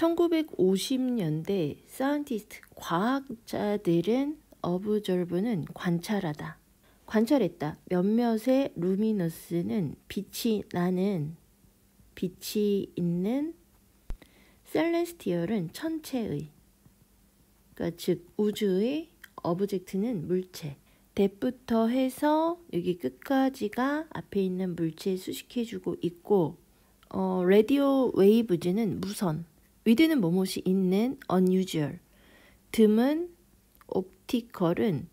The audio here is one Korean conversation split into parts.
1950년대 사이언티스트 과학자들은 어브저브는 관찰하다. 관찰했다. 몇몇의 루미너스는 빛이 나는 빛이 있는 셀레스티얼은 천체의 그러니까 즉 우주의 어브젝트는 물체 대부터 해서 여기 끝까지가 앞에 있는 물체 수식해주고 있고 어, 라디오 웨이브즈는 무선 위드는 뭐뭇이 있는 unusual, 드문 옵티컬은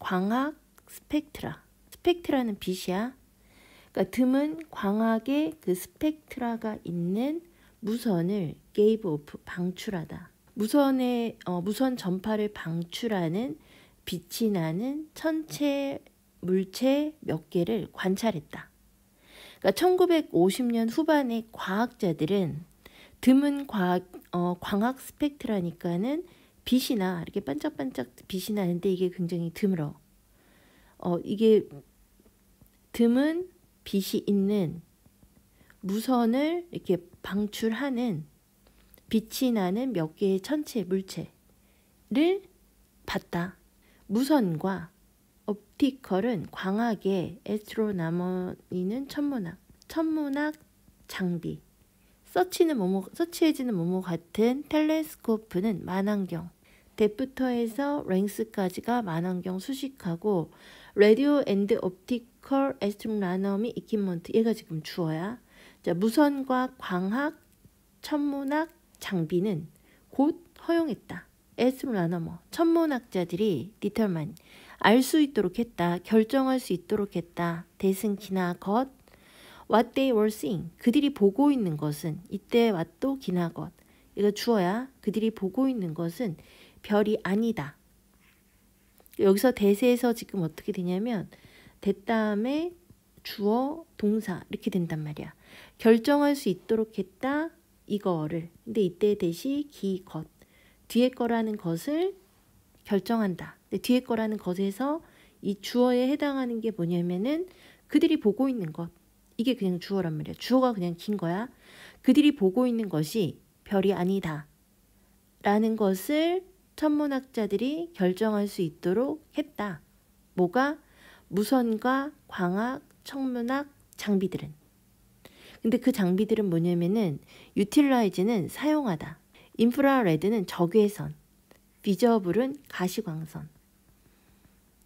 광학 스펙트라, 스펙트라는 빛이야. 그러니까 드문 광학의 그 스펙트라가 있는 무선을 gave o 방출하다. 무선의 어, 무선 전파를 방출하는 빛이 나는 천체 물체 몇 개를 관찰했다. 그러니까 1950년 후반의 과학자들은 드문 과, 어, 광학 스펙트라니까는 빛이나 이렇게 반짝반짝 빛이 나는데 이게 굉장히 드물어. 어, 이게 드문 빛이 있는 무선을 이렇게 방출하는 빛이 나는 몇 개의 천체 물체를 봤다. 무선과 옵티컬은 광학의 에스트로나머니는 천문학, 천문학 장비, 서치는 모모, 서치해지는 모모 같은 텔레스코프는 만안경, 데프터에서 랭스까지가 만안경 수식하고 라디오 앤드 옵티컬 에스트로나너미 이퀴먼트 얘가 지금 주어야 자, 무선과 광학, 천문학, 장비는 곧 허용했다. 에스트로나너 천문학자들이 디털만 알 수 있도록 했다. 결정할 수 있도록 했다. 대승키나 겉, what they were seeing 그들이 보고 있는 것은 이때 왓도 기나 것 이거 주어야 그들이 보고 있는 것은 별이 아니다. 여기서 대세에서 지금 어떻게 되냐면 됐다음에 주어 동사 이렇게 된단 말이야. 결정할 수 있도록 했다 이거를 근데 이때 대시 기 것 뒤에 거라는 것을 결정한다. 근데 뒤에 거라는 것에서 이 주어에 해당하는 게 뭐냐면은 그들이 보고 있는 것 이게 그냥 주어란 말이야. 주어가 그냥 긴 거야. 그들이 보고 있는 것이 별이 아니다. 라는 것을 천문학자들이 결정할 수 있도록 했다. 뭐가? 무선과 광학, 천문학 장비들은. 근데 그 장비들은 뭐냐면은 유틸라이즈는 사용하다. 인프라레드는 적외선. 비저블은 가시광선.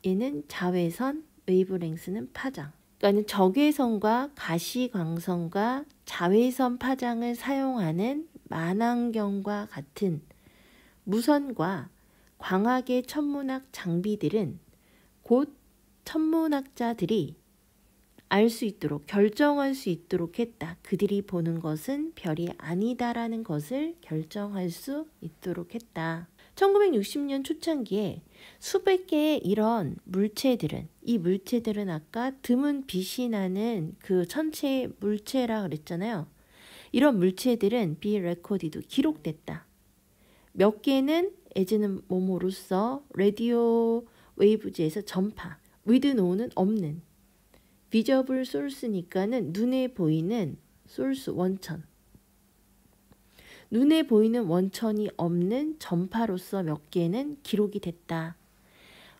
얘는 자외선, 웨이브랭스는 파장. 그러니까는 적외선과 가시광선과 자외선 파장을 사용하는 만안경과 같은 무선과 광학의 천문학 장비들은 곧 천문학자들이 알 수 있도록 결정할 수 있도록 했다. 그들이 보는 것은 별이 아니다라는 것을 결정할 수 있도록 했다. 1960년 초창기에 수백 개의 이런 물체들은 이 물체들은 아까 드문 빛이 나는 그 천체 물체라 그랬잖아요. 이런 물체들은 비레코디도 기록됐다. 몇 개는 에즈는 몸으로서 라디오 웨이브즈에서 전파, 위드노우는 없는 비저블 솔스니까는 눈에 보이는 솔스 원천 눈에 보이는 원천이 없는 전파로서 몇 개는 기록이 됐다.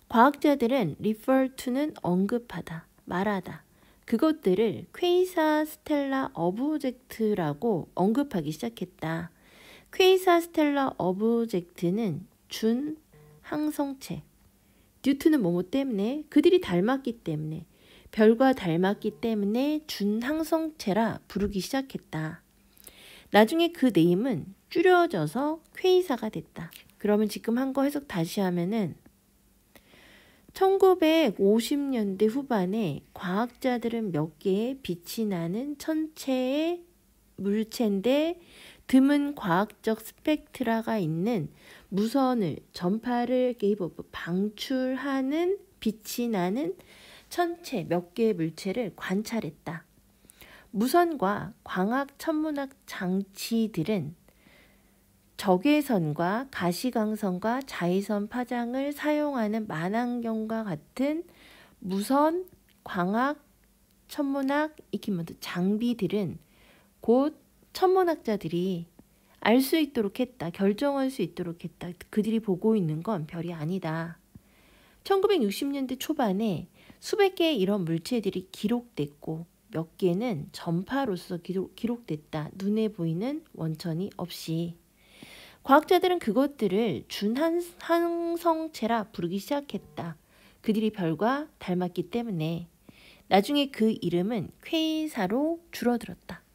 과학자들은 refer to는 언급하다, 말하다. 그것들을 퀘이사 스텔라 어브젝트라고 언급하기 시작했다. 퀘이사 스텔라 어브젝트는 준 항성체. 뉴트는 뭐뭐 때문에 그들이 닮았기 때문에 별과 닮았기 때문에 준항성체라 부르기 시작했다. 나중에 그 네임은 줄여져서 쾌이사가 됐다. 그러면 지금 한 거 해석 다시 하면은 1950년대 후반에 과학자들은 몇 개의 빛이 나는 천체의 물체인데 드문 과학적 스펙트라가 있는 무선을 전파를 방출하는 빛이 나는 천체 몇 개의 물체를 관찰했다. 무선과 광학 천문학 장치들은 적외선과 가시광선과 자외선 파장을 사용하는 만안경과 같은 무선, 광학, 천문학, 이키먼트 장비들은 곧 천문학자들이 알 수 있도록 했다. 결정할 수 있도록 했다. 그들이 보고 있는 건 별이 아니다. 1960년대 초반에 수백 개의 이런 물체들이 기록됐고 몇 개는 전파로서 기록, 됐다 눈에 보이는 원천이 없이. 과학자들은 그것들을 준항성체라 부르기 시작했다. 그들이 별과 닮았기 때문에. 나중에 그 이름은 쾌이사로 줄어들었다.